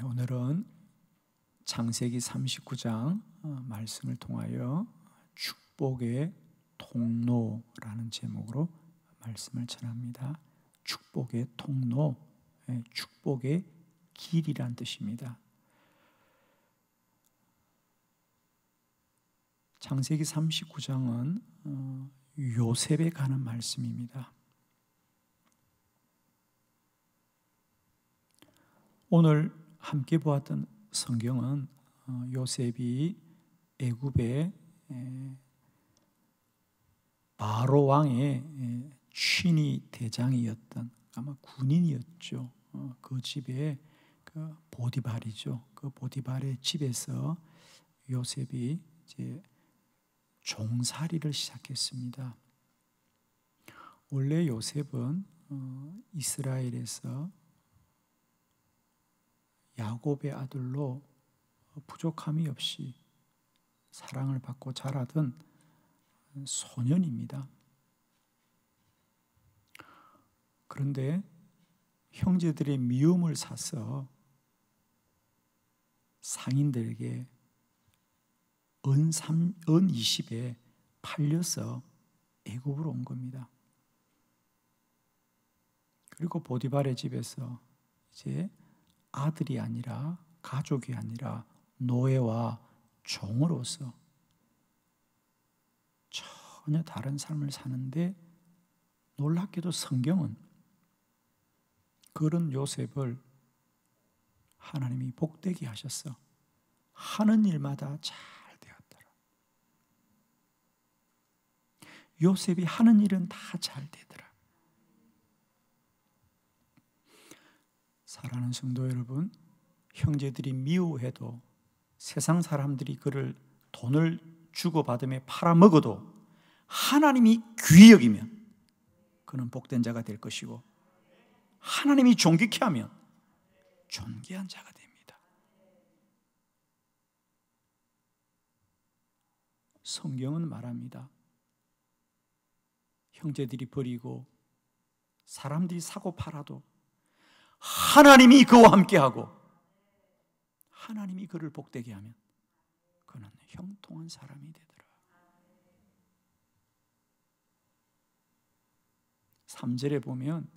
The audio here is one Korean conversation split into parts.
네, 오늘은 창세기 39장 어, 말씀을 통하여 축복의 통로라는 제목으로 말씀을 전합니다. 축복의 통로, 예, 축복의 길이란 뜻입니다. 창세기 39장은 어, 요셉에 관한 말씀입니다. 오늘 함께 보았던 성경은 어, 요셉이 애굽의 바로 왕의 취니 대장이었던 아마 군인이었죠. 어, 그 집에 그 보디발이죠. 그 보디발의 집에서 요셉이 이제 종살이를 시작했습니다. 원래 요셉은 어, 이스라엘에서 야곱의 아들로 부족함이 없이 사랑을 받고 자라던 소년입니다. 그런데 형제들의 미움을 사서 상인들에게 은, 3, 은 20에 팔려서 애굽으로 온 겁니다. 그리고 보디발의 집에서 이제 아들이 아니라 가족이 아니라 노예와 종으로서 전혀 다른 삶을 사는데 놀랍게도 성경은 그런 요셉을 하나님이 복되게 하셨어. 하는 일마다 잘 되었더라. 요셉이 하는 일은 다 잘 되더라. 사랑하는 성도 여러분, 형제들이 미워해도 세상 사람들이 그를 돈을 주고받음에 팔아먹어도 하나님이 귀히 여기면 그는 복된 자가 될 것이고 하나님이 존귀케 하면 존귀한 자가 됩니다. 성경은 말합니다. 형제들이 버리고 사람들이 사고 팔아도 하나님이 그와 함께하고 하나님이 그를 복되게 하면 그는 형통한 사람이 되더라. 3절에 보면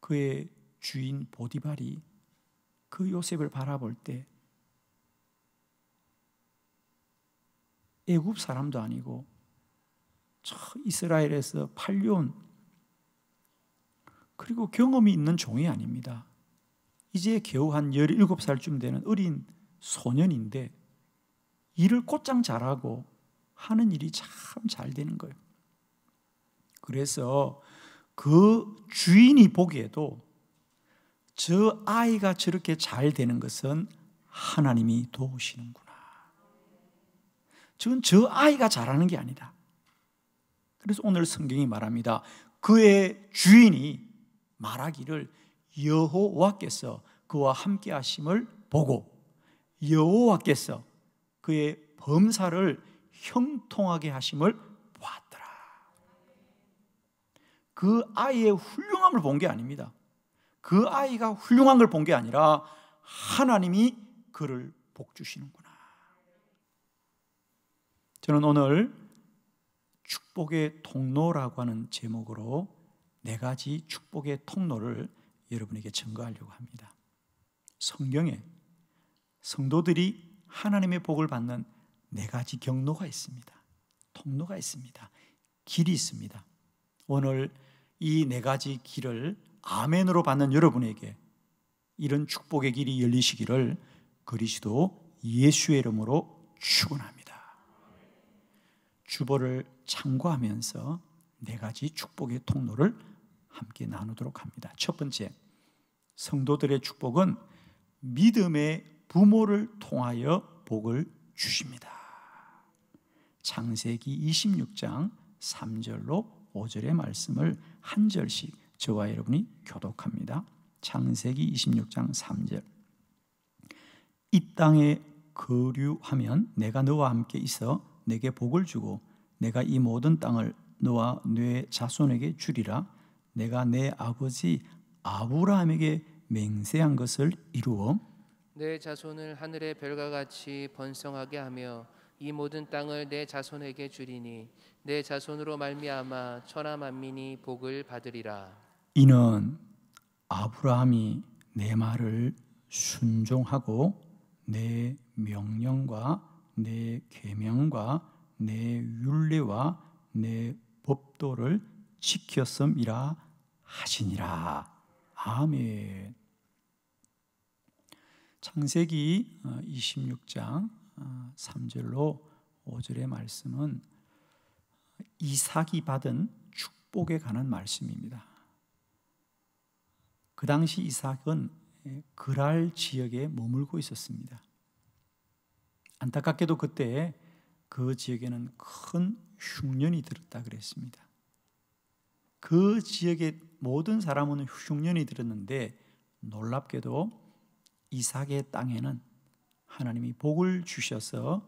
그의 주인 보디발이 그 요셉을 바라볼 때 애굽 사람도 아니고 저 이스라엘에서 팔려온 그리고 경험이 있는 종이 아닙니다. 이제 겨우 한 17살쯤 되는 어린 소년인데 일을 곧장 잘하고 하는 일이 참 잘 되는 거예요. 그래서 그 주인이 보기에도 저 아이가 저렇게 잘 되는 것은 하나님이 도우시는구나. 저건 저 아이가 잘하는 게 아니다. 그래서 오늘 성경이 말합니다. 그의 주인이 말하기를 여호와께서 그와 함께 하심을 보고 여호와께서 그의 범사를 형통하게 하심을 보았더라. 그 아이의 훌륭함을 본 게 아닙니다. 그 아이가 훌륭한 걸 본 게 아니라 하나님이 그를 복 주시는구나. 저는 오늘 축복의 통로라고 하는 제목으로 네 가지 축복의 통로를 여러분에게 증거하려고 합니다. 성경에 성도들이 하나님의 복을 받는 네 가지 경로가 있습니다. 통로가 있습니다. 길이 있습니다. 오늘 이 네 가지 길을 아멘으로 받는 여러분에게 이런 축복의 길이 열리시기를 그리스도 예수의 이름으로 축원합니다. 주보를 참고하면서 네 가지 축복의 통로를 함께 나누도록 합니다. 첫 번째, 성도들의 축복은 믿음의 부모를 통하여 복을 주십니다. 창세기 26장 3절로 5절의 말씀을 한 절씩 저와 여러분이 교독합니다. 창세기 26장 3절. 이 땅에 거류하면 내가 너와 함께 있어 내게 복을 주고 내가 이 모든 땅을 너와 네 자손에게 주리라 내가 내 아버지 아브라함에게 맹세한 것을 이루어 내 자손을 하늘의 별과 같이 번성하게 하며 이 모든 땅을 내 자손에게 주리니 내 자손으로 말미암아 천하 만민이 복을 받으리라 이는 아브라함이 내 말을 순종하고 내 명령과 내 계명과 내 율례와 내 법도를 지켰음이라 하시니라. 아멘. 창세기 26장 어, 3절로 어, 5절의 말씀은 이삭이 받은 축복에 관한 말씀입니다. 그 당시 이삭은 예, 그랄 지역에 머물고 있었습니다. 안타깝게도 그때 그 지역에는 큰 흉년이 들었다 그랬습니다. 그 지역에 모든 사람은 흉년이 들었는데 놀랍게도 이삭의 땅에는 하나님이 복을 주셔서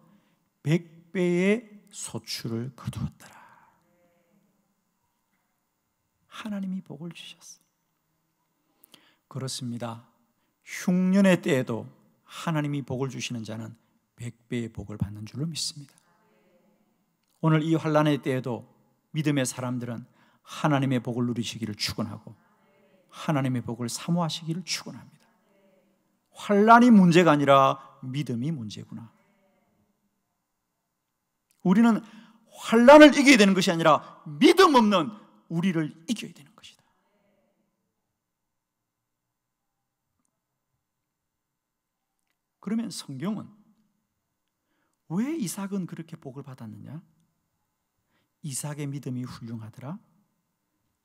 백배의 소출을 거두었더라. 하나님이 복을 주셨어. 그렇습니다. 흉년의 때에도 하나님이 복을 주시는 자는 백배의 복을 받는 줄로 믿습니다. 오늘 이 환란의 때에도 믿음의 사람들은 하나님의 복을 누리시기를 축원하고 하나님의 복을 사모하시기를 축원합니다. 환란이 문제가 아니라 믿음이 문제구나. 우리는 환란을 이겨야 되는 것이 아니라 믿음 없는 우리를 이겨야 되는 것이다. 그러면 성경은 왜 이삭은 그렇게 복을 받았느냐? 이삭의 믿음이 훌륭하더라.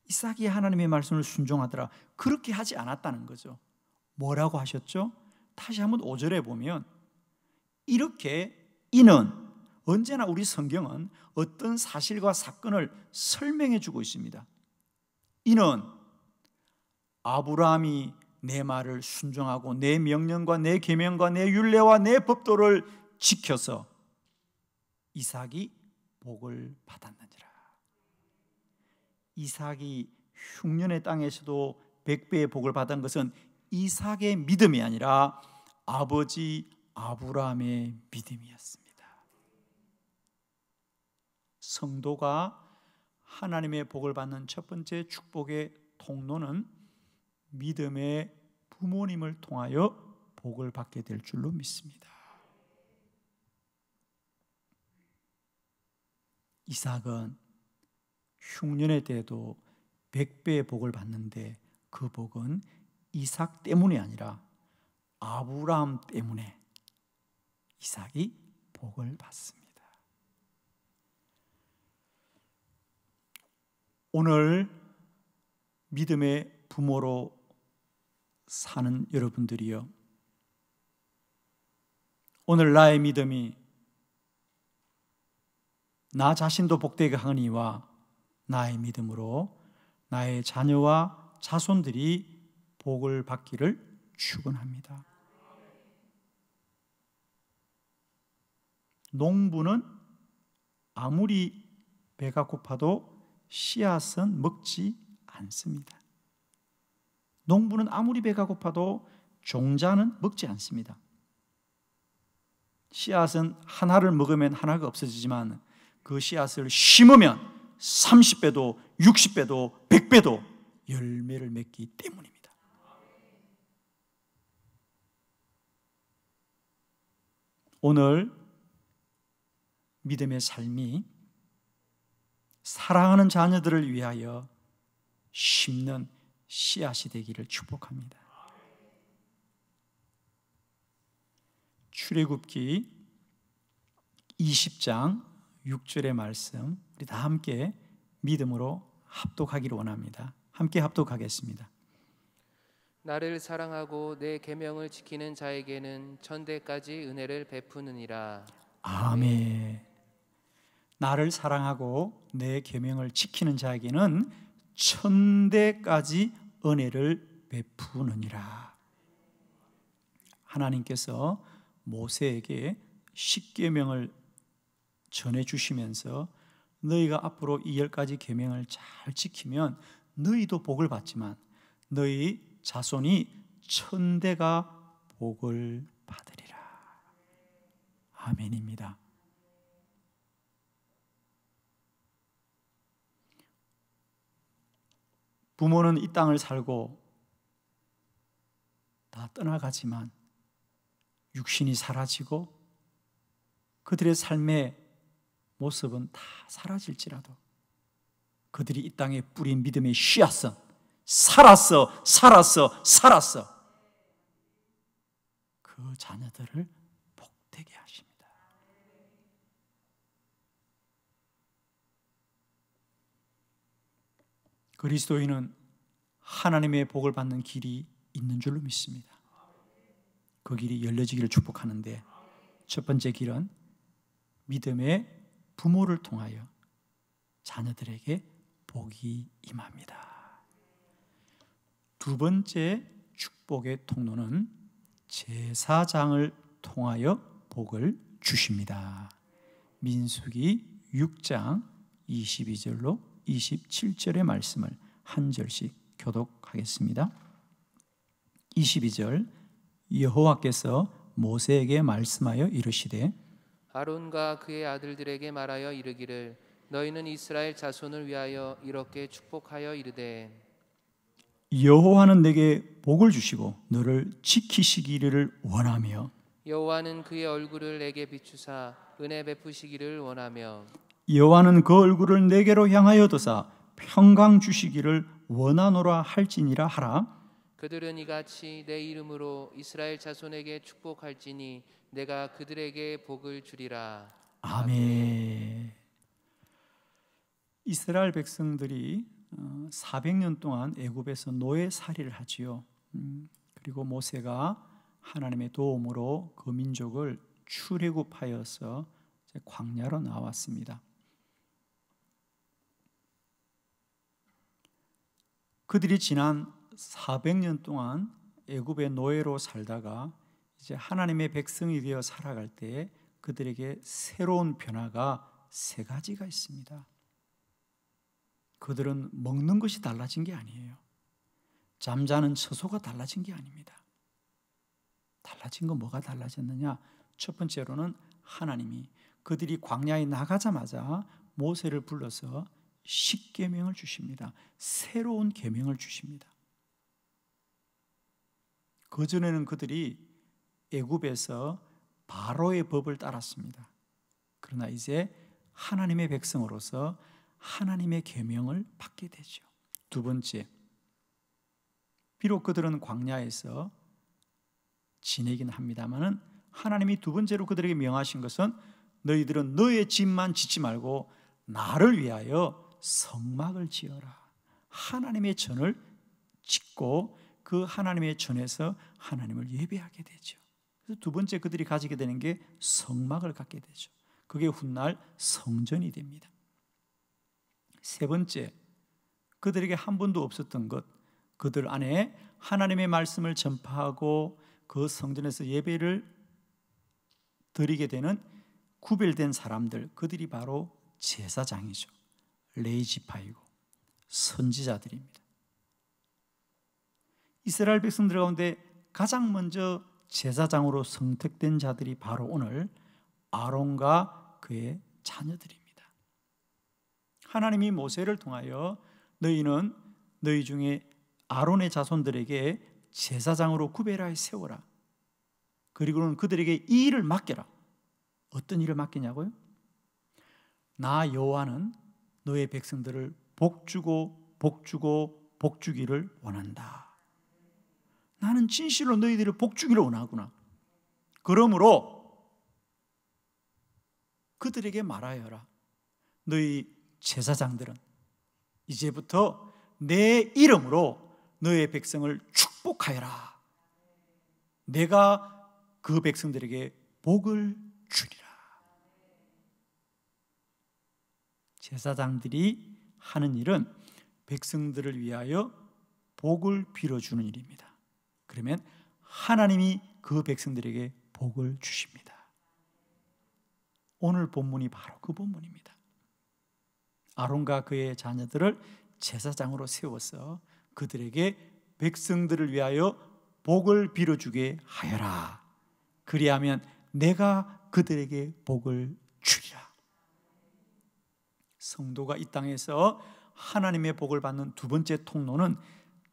이삭이 하나님의 말씀을 순종하더라. 그렇게 하지 않았다는 거죠. 뭐라고 하셨죠? 다시 한번 5절에 보면 이렇게 이는 언제나 우리 성경은 어떤 사실과 사건을 설명해 주고 있습니다. 이는 아브라함이 내 말을 순종하고 내 명령과 내 계명과 내 율례와 내 법도를 지켜서 이삭이 복을 받았느니라. 이삭이 흉년의 땅에서도 백배의 복을 받은 것은 이삭의 믿음이 아니라 아버지 아브라함의 믿음이었습니다. 성도가 하나님의 복을 받는 첫 번째 축복의 통로는 믿음의 부모님을 통하여 복을 받게 될 줄로 믿습니다. 이삭은 흉년에대해도 백배의 복을 받는데 그 복은 이삭 때문이 아니라 아브라함 때문에 이삭이 복을 받습니다. 오늘 믿음의 부모로 사는 여러분들이여 오늘 나의 믿음이 나 자신도 복되게 하니와 나의 믿음으로 나의 자녀와 자손들이 복을 받기를 축원합니다. 농부는 아무리 배가 고파도 씨앗은 먹지 않습니다. 농부는 아무리 배가 고파도 종자는 먹지 않습니다. 씨앗은 하나를 먹으면 하나가 없어지지만 그 씨앗을 심으면 30배도 60배도 100배도 열매를 맺기 때문입니다. 오늘 믿음의 삶이 사랑하는 자녀들을 위하여 심는 씨앗이 되기를 축복합니다. 출애굽기 20장 6절의 말씀 우리 다 함께 믿음으로 합독하기를 원합니다. 함께 합독하겠습니다. 나를 사랑하고 내 계명을 지키는 자에게는 천대까지 은혜를 베푸느니라. 아멘. 나를 사랑하고 내 계명을 지키는 자에게는 천대까지 은혜를 베푸느니라. 하나님께서 모세에게 십계명을 전해 주시면서 너희가 앞으로 이 열 가지 계명을 잘 지키면 너희도 복을 받지만 너희 자손이 천대가 복을 받으리라. 아멘입니다. 부모는 이 땅을 살고 다 떠나가지만 육신이 사라지고 그들의 삶에 모습은 다 사라질지라도 그들이 이 땅에 뿌린 믿음의 씨앗은 살았어, 살았어, 살았어. 그 자녀들을 복되게 하십니다. 그리스도인은 하나님의 복을 받는 길이 있는 줄로 믿습니다. 그 길이 열려지기를 축복하는데 첫 번째 길은 믿음의 부모를 통하여 자녀들에게 복이 임합니다. 두 번째 축복의 통로는 제사장을 통하여 복을 주십니다. 민수기 6장 22절로 27절의 말씀을 한 절씩 교독하겠습니다. 22절 여호와께서 모세에게 말씀하여 이르시되 아론과 그의 아들들에게 말하여 이르기를 너희는 이스라엘 자손을 위하여 이렇게 축복하여 이르되 여호와는 내게 복을 주시고 너를 지키시기를 원하며 여호와는 그의 얼굴을 내게 비추사 은혜 베푸시기를 원하며 여호와는 그 얼굴을 내게로 향하여 도사 평강 주시기를 원하노라 할지니라 하라 그들은 이같이 내 이름으로 이스라엘 자손에게 축복할지니 내가 그들에게 복을 주리라. 아멘. 이스라엘 백성들이 400년 어, 동안 애굽에서 노예 살이를 하지요. 음, 그리고 모세가 하나님의 도움으로 그 민족을 출애굽하여서 광야로 나왔습니다. 그들이 지난 400년 동안 애굽의 노예로 살다가 이제 하나님의 백성이 되어 살아갈 때 그들에게 새로운 변화가 세 가지가 있습니다. 그들은 먹는 것이 달라진 게 아니에요. 잠자는 처소가 달라진 게 아닙니다. 달라진 거 뭐가 달라졌느냐? 첫 번째로는 하나님이 그들이 광야에 나가자마자 모세를 불러서 십계명을 주십니다. 새로운 계명을 주십니다. 그 전에는 그들이 애굽에서 바로의 법을 따랐습니다. 그러나 이제 하나님의 백성으로서 하나님의 계명을 받게 되죠. 두 번째, 비록 그들은 광야에서 지내긴 합니다만은 하나님이 두 번째로 그들에게 명하신 것은 너희들은 너의 집만 짓지 말고 나를 위하여 성막을 지어라. 하나님의 전을 짓고 그 하나님의 전에서 하나님을 예배하게 되죠. 그 두 번째 그들이 가지게 되는 게 성막을 갖게 되죠. 그게 훗날 성전이 됩니다. 세 번째, 그들에게 한 번도 없었던 것, 그들 안에 하나님의 말씀을 전파하고 그 성전에서 예배를 드리게 되는 구별된 사람들, 그들이 바로 제사장이죠. 레이지파이고 선지자들입니다. 이스라엘 백성들 가운데 가장 먼저 제사장으로 선택된 자들이 바로 오늘 아론과 그의 자녀들입니다. 하나님이 모세를 통하여 너희는 너희 중에 아론의 자손들에게 제사장으로 구별하여 세워라. 그리고는 그들에게 이 일을 맡겨라. 어떤 일을 맡기냐고요? 나 여호와는 너의 백성들을 복주고 복주고 복주기를 원한다. 나는 진실로 너희들을 복주기를 원하구나. 그러므로 그들에게 말하여라. 너희 제사장들은 이제부터 내 이름으로 너의 백성을 축복하여라. 내가 그 백성들에게 복을 주리라. 제사장들이 하는 일은 백성들을 위하여 복을 빌어주는 일입니다. 그러면 하나님이 그 백성들에게 복을 주십니다. 오늘 본문이 바로 그 본문입니다. 아론과 그의 자녀들을 제사장으로 세워서 그들에게 백성들을 위하여 복을 빌어주게 하여라. 그리하면 내가 그들에게 복을 주리라. 성도가 이 땅에서 하나님의 복을 받는 두 번째 통로는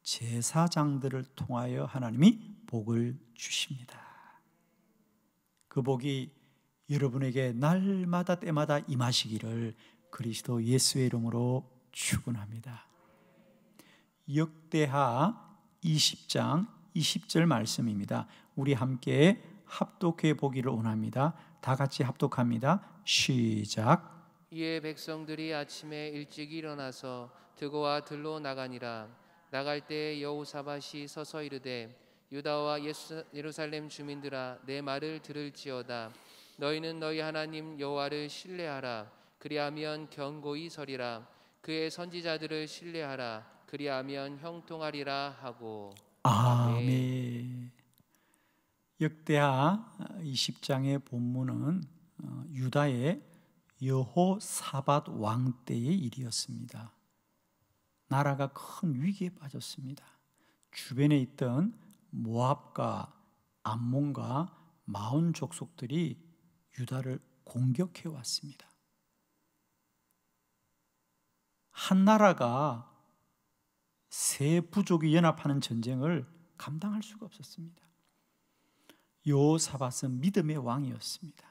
제사장들을 통하여 하나님이 복을 주십니다. 그 복이 여러분에게 날마다 때마다 임하시기를 그리스도 예수의 이름으로 축원합니다. 역대하 20장 20절 말씀입니다. 우리 함께 합독해 보기를 원합니다. 다 같이 합독합니다. 시작. 이에 백성들이 아침에 일찍 일어나서 드고와 들로 나가니라 나갈 때 여호사밧이 서서 이르되 유다와 예루살렘 주민들아 내 말을 들을지어다 너희는 너희 하나님 여호와를 신뢰하라 그리하면 견고히 서리라 그의 선지자들을 신뢰하라 그리하면 형통하리라 하고 아멘. 역대하 20장의 본문은 어, 유다의 여호사밧 왕 때의 일이었습니다. 나라가 큰 위기에 빠졌습니다. 주변에 있던 모압과 암몬과 마온 족속들이 유다를 공격해 왔습니다. 한 나라가 세 부족이 연합하는 전쟁을 감당할 수가 없었습니다. 여사밧은 믿음의 왕이었습니다.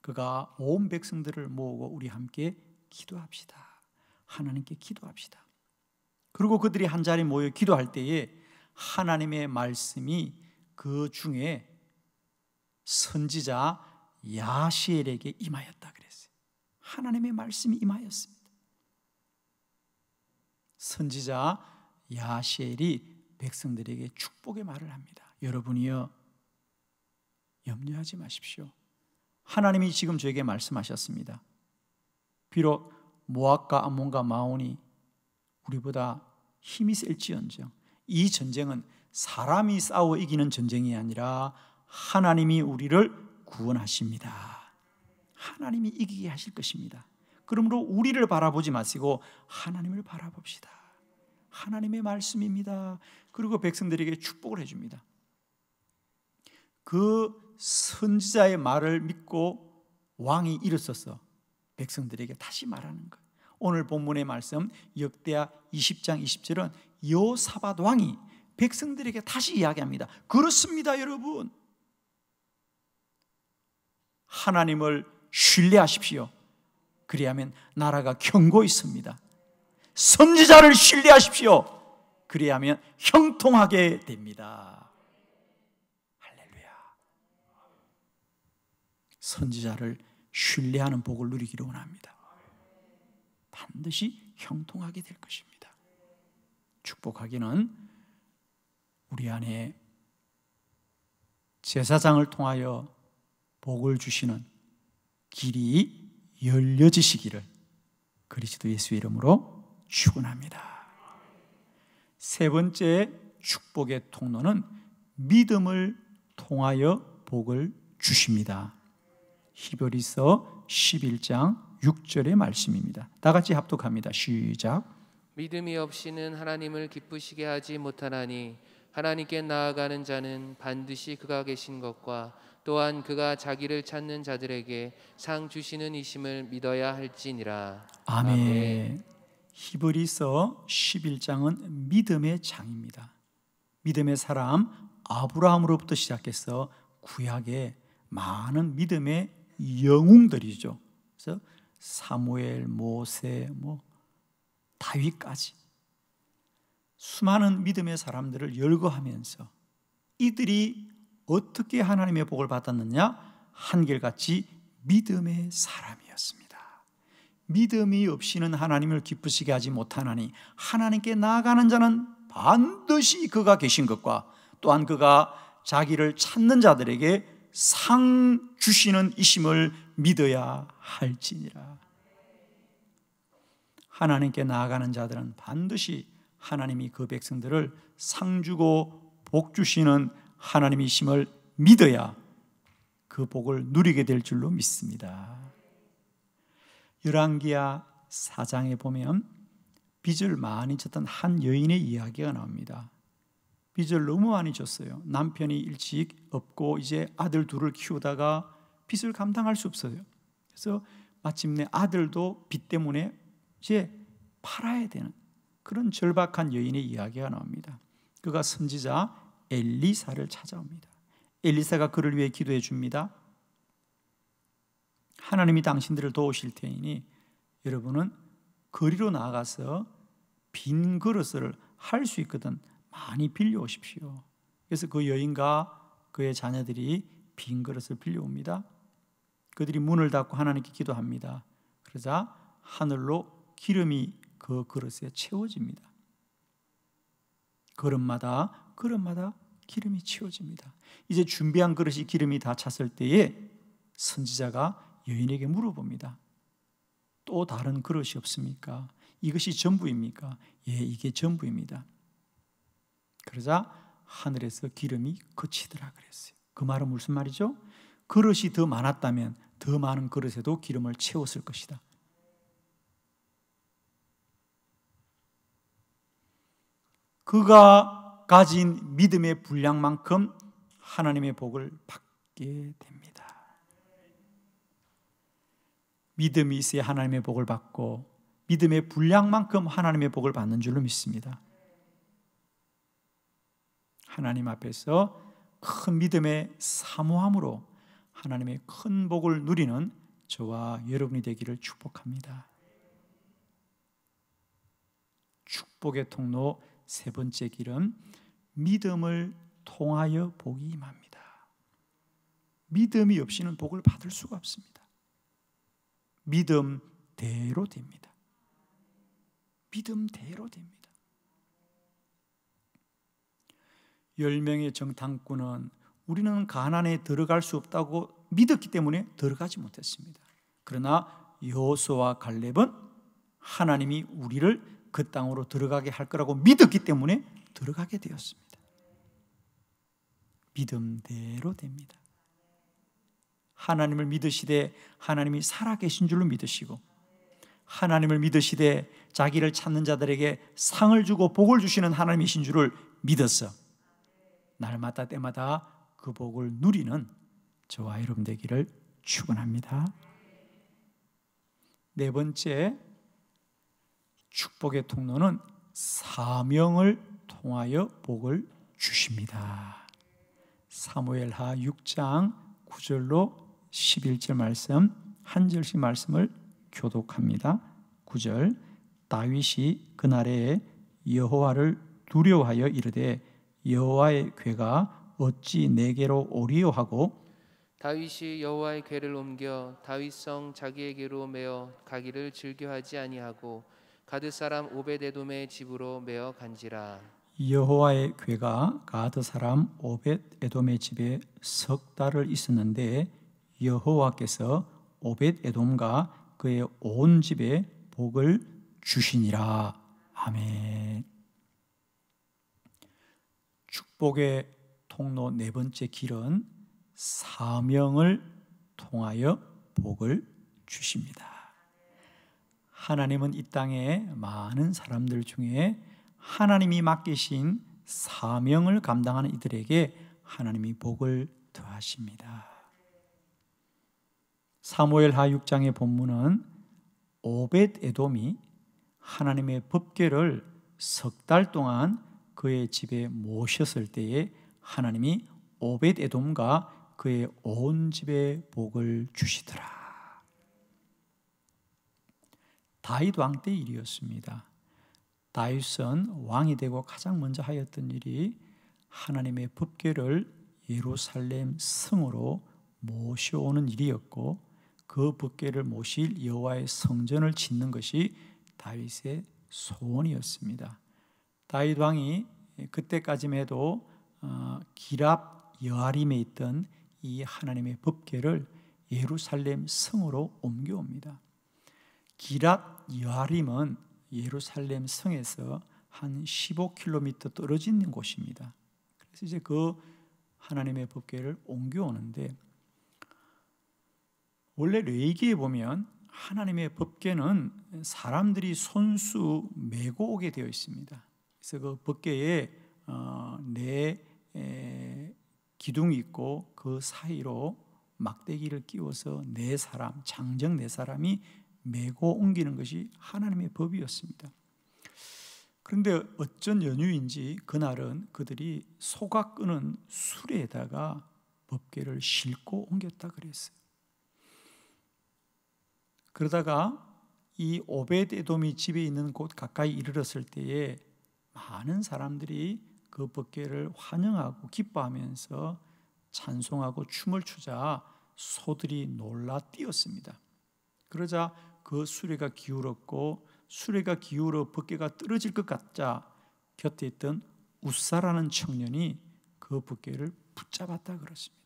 그가 온 백성들을 모으고 우리 함께 기도합시다. 하나님께 기도합시다. 그리고 그들이 한자리 모여 기도할 때에 하나님의 말씀이 그 중에 선지자 야시엘에게 임하였다 그랬어요. 하나님의 말씀이 임하였습니다. 선지자 야시엘이 백성들에게 축복의 말을 합니다. 여러분이여 염려하지 마십시오. 하나님이 지금 저에게 말씀하셨습니다. 비록 모압과 암몬과 마온이 우리보다 힘이 셀지언정 이 전쟁은 사람이 싸워 이기는 전쟁이 아니라 하나님이 우리를 구원하십니다. 하나님이 이기게 하실 것입니다. 그러므로 우리를 바라보지 마시고 하나님을 바라봅시다. 하나님의 말씀입니다. 그리고 백성들에게 축복을 해줍니다. 그 선지자의 말을 믿고 왕이 일어서서 백성들에게 다시 말하는 것. 오늘 본문의 말씀 역대하 20장 27은 요사밧 왕이 백성들에게 다시 이야기합니다. 그렇습니다, 여러분. 하나님을 신뢰하십시오. 그리하면 나라가 경고 있습니다. 선지자를 신뢰하십시오. 그리하면 형통하게 됩니다. 할렐루야. 선지자를 신뢰하는 복을 누리기로 원합니다. 반드시 형통하게 될 것입니다. 축복하기는 우리 안에 제사장을 통하여 복을 주시는 길이 열려지시기를 그리스도 예수 이름으로 축원합니다. 세 번째 축복의 통로는 믿음을 통하여 복을 주십니다. 히브리서 11장 6절의 말씀입니다. 다 같이 합독합니다. 시작. 믿음이 없이는 하나님을 기쁘시게 하지 못하나니 하나님께 나아가는 자는 반드시 그가 계신 것과 또한 그가 자기를 찾는 자들에게 상 주시는 이심을 믿어야 할지니라. 아멘. 아멘. 히브리서 11장은 믿음의 장입니다. 믿음의 사람 아브라함으로부터 시작해서 구약의 많은 믿음의 영웅들이죠. 그래서 사무엘, 모세, 뭐 다윗까지 수많은 믿음의 사람들을 열거하면서 이들이 어떻게 하나님의 복을 받았느냐? 한결같이 믿음의 사람이었습니다. 믿음이 없이는 하나님을 기쁘시게 하지 못하나니 하나님께 나아가는 자는 반드시 그가 계신 것과 또한 그가 자기를 찾는 자들에게 상 주시는 이심을 믿어야 할지니라. 하나님께 나아가는 자들은 반드시 하나님이 그 백성들을 상주고 복주시는 하나님이심을 믿어야 그 복을 누리게 될 줄로 믿습니다. 열왕기야 사장에 보면 빚을 많이 졌던 한 여인의 이야기가 나옵니다. 빚을 너무 많이 졌어요. 남편이 일찍 없고 이제 아들 둘을 키우다가 빚을 감당할 수 없어요. 그래서 마침내 아들도 빚 때문에 이제 팔아야 되는 그런 절박한 여인의 이야기가 나옵니다. 그가 선지자 엘리사를 찾아옵니다. 엘리사가 그를 위해 기도해 줍니다. 하나님이 당신들을 도우실 테니 여러분은 거리로 나가서 빈 그릇을 할 수 있거든 많이 빌려오십시오. 그래서 그 여인과 그의 자녀들이 빈 그릇을 빌려옵니다. 그들이 문을 닫고 하나님께 기도합니다. 그러자 하늘로 기름이 그 그릇에 채워집니다. 그릇마다 그릇마다 기름이 채워집니다. 이제 준비한 그릇이 기름이 다 찼을 때에 선지자가 여인에게 물어봅니다. 또 다른 그릇이 없습니까? 이것이 전부입니까? 예, 이게 전부입니다. 그러자 하늘에서 기름이 그치더라 그랬어요. 그 말은 무슨 말이죠? 그릇이 더 많았다면 더 많은 그릇에도 기름을 채웠을 것이다. 그가 가진 믿음의 분량만큼 하나님의 복을 받게 됩니다. 믿음이 있어야 하나님의 복을 받고 믿음의 분량만큼 하나님의 복을 받는 줄로 믿습니다. 하나님 앞에서 큰 믿음의 사모함으로 하나님의 큰 복을 누리는 저와 여러분이 되기를 축복합니다. 축복의 통로 세 번째 길은 믿음을 통하여 복이 임합니다. 믿음이 없이는 복을 받을 수가 없습니다. 믿음대로 됩니다. 믿음대로 됩니다. 1명의 정탐꾼은 우리는 가난에 들어갈 수 없다고 믿었기 때문에 들어가지 못했습니다. 그러나 여호와 갈렙은 하나님이 우리를 그 땅으로 들어가게 할 거라고 믿었기 때문에 들어가게 되었습니다. 믿음대로 됩니다. 하나님을 믿으시되 하나님이 살아계신 줄로 믿으시고 하나님을 믿으시되 자기를 찾는 자들에게 상을 주고 복을 주시는 하나님이신 줄을 믿어서 날마다 때마다 그 복을 누리는 저와 여러분 되기를 축원합니다. 네 번째 축복의 통로는 사명을 통하여 복을 주십니다. 사무엘하 6장 9절로 11절 말씀 한 절씩 말씀을 교독합니다. 9절 다윗이 그날에 여호와를 두려워하여 이르되 여호와의 괴가 어찌 내게로 오리요하고 다윗이 여호와의 궤를 옮겨 다윗성 자기에게로 메어 가기를 즐겨하지 아니하고 가드 사람 오벳에돔의 집으로 메어 간지라 여호와의 궤가 가드 사람 오벳에돔의 집에 석 달을 있었는데 여호와께서 오벳에돔과 그의 온 집에 복을 주시니라 아멘 축복의 통로 네 번째 길은 사명을 통하여 복을 주십니다. 하나님은 이 땅에 많은 사람들 중에 하나님이 맡기신 사명을 감당하는 이들에게 하나님이 복을 더하십니다. 사무엘하 6장의 본문은 오벳 에돔이 하나님의 법궤를 석 달 동안 그의 집에 모셨을 때에 하나님이 오벳 에돔과 그의 온 집에 복을 주시더라. 다윗 왕 때 일이었습니다. 다윗은 왕이 되고 가장 먼저 하였던 일이 하나님의 법궤를 예루살렘 성으로 모셔오는 일이었고 그 법궤를 모실 여호와의 성전을 짓는 것이 다윗의 소원이었습니다. 다윗 왕이 그때까지만 해도 어, 기랍 여아림에 있던 이 하나님의 법계를 예루살렘 성으로 옮겨옵니다. 기랍 여아림은 예루살렘 성에서 한 15km 떨어진 곳입니다. 그래서 이제 그 하나님의 법궤를 옮겨오는데 원래 레이기에 보면 하나님의 법궤는 사람들이 손수 메고 오게 되어 있습니다. 그래서 그 법궤에 내 어, 네 기둥이 있고 그 사이로 막대기를 끼워서 네 사람, 장정 네 사람이 메고 옮기는 것이 하나님의 법이었습니다. 그런데 어쩐 연유인지 그날은 그들이 소가 끄는 수레에다가 법계를 싣고 옮겼다 그랬어요. 그러다가 이 오베데돔이 집에 있는 곳 가까이 이르렀을 때에 많은 사람들이 그 법궤를 환영하고 기뻐하면서 찬송하고 춤을 추자 소들이 놀라 뛰었습니다. 그러자 그 수레가 기울었고 수레가 기울어 벗개가 떨어질 것 같자 곁에 있던 우사라는 청년이 그 벗개를 붙잡았다 그렇습니다.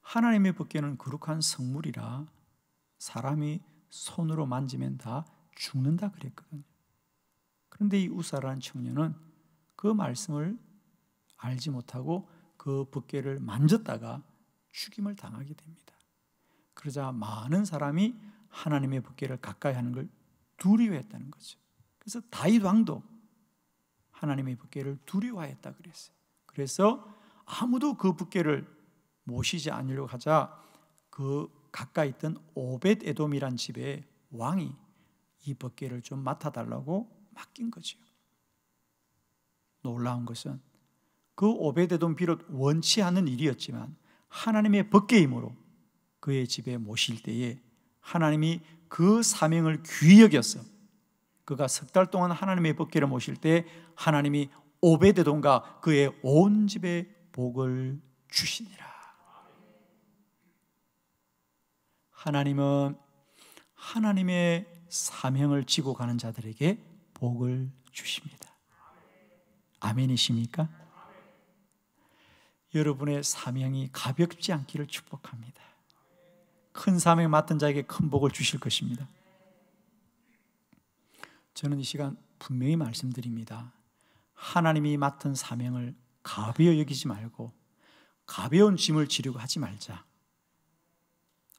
하나님의 벗개는 거룩한 성물이라 사람이 손으로 만지면 다 죽는다 그랬거든요. 그런데 이 우사라는 청년은 그 말씀을 알지 못하고 그 부케를 만졌다가 죽임을 당하게 됩니다. 그러자 많은 사람이 하나님의 부케를 가까이 하는 걸 두려워했다는 거죠. 그래서 다윗 왕도 하나님의 부케를 두려워했다 그랬어요. 그래서 아무도 그 부케를 모시지 않으려고 하자 그 가까이 있던 오벳 에돔이란 집에 왕이 이 벗개를 좀 맡아달라고 맡긴 거지요. 놀라운 것은 그오베데돈 비롯 원치 않는 일이었지만 하나님의 벗개임으로 그의 집에 모실 때에 하나님이 그 사명을 귀 여겼어. 그가 석 달 동안 하나님의 벗개를 모실 때 하나님이 오베데돈과 그의 온 집에 복을 주시니라. 하나님은 하나님의 사명을 지고 가는 자들에게 복을 주십니다. 아멘이십니까? 여러분의 사명이 가볍지 않기를 축복합니다. 큰 사명 맡은 자에게 큰 복을 주실 것입니다. 저는 이 시간 분명히 말씀드립니다. 하나님이 맡은 사명을 가벼워 여기지 말고 가벼운 짐을 지려고 하지 말자.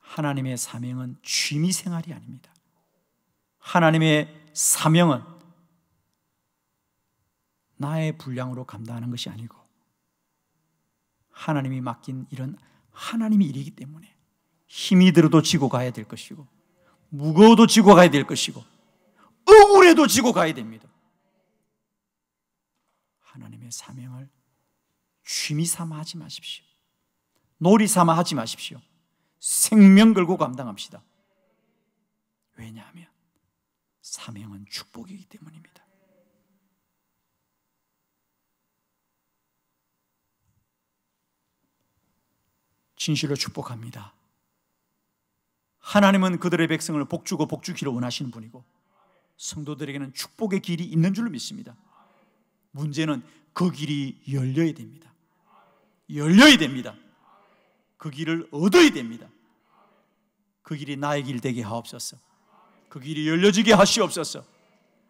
하나님의 사명은 취미 생활이 아닙니다. 하나님의 사명은 나의 분량으로 감당하는 것이 아니고 하나님이 맡긴 이런 하나님의 일이기 때문에 힘이 들어도 지고 가야 될 것이고 무거워도 지고 가야 될 것이고 억울해도 지고 가야 됩니다. 하나님의 사명을 취미 삼아 하지 마십시오. 놀이 삼아 하지 마십시오. 생명 걸고 감당합시다. 왜냐하면 사명은 축복이기 때문입니다. 진실로 축복합니다. 하나님은 그들의 백성을 복주고 복주기로 원하시는 분이고 성도들에게는 축복의 길이 있는 줄로 믿습니다. 문제는 그 길이 열려야 됩니다. 열려야 됩니다. 그 길을 얻어야 됩니다. 그 길이 나의 길 되게 하옵소서. 그 길이 열려지게 하시옵소서.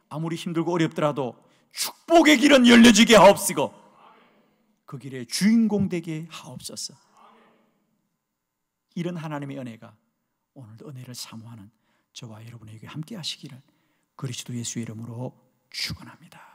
아무리 힘들고 어렵더라도 축복의 길은 열려지게 하옵시고 그 길의 주인공 되게 하옵소서. 이런 하나님의 은혜가 오늘도 은혜를 사모하는 저와 여러분에게 함께 하시기를 그리스도 예수 이름으로 축원합니다.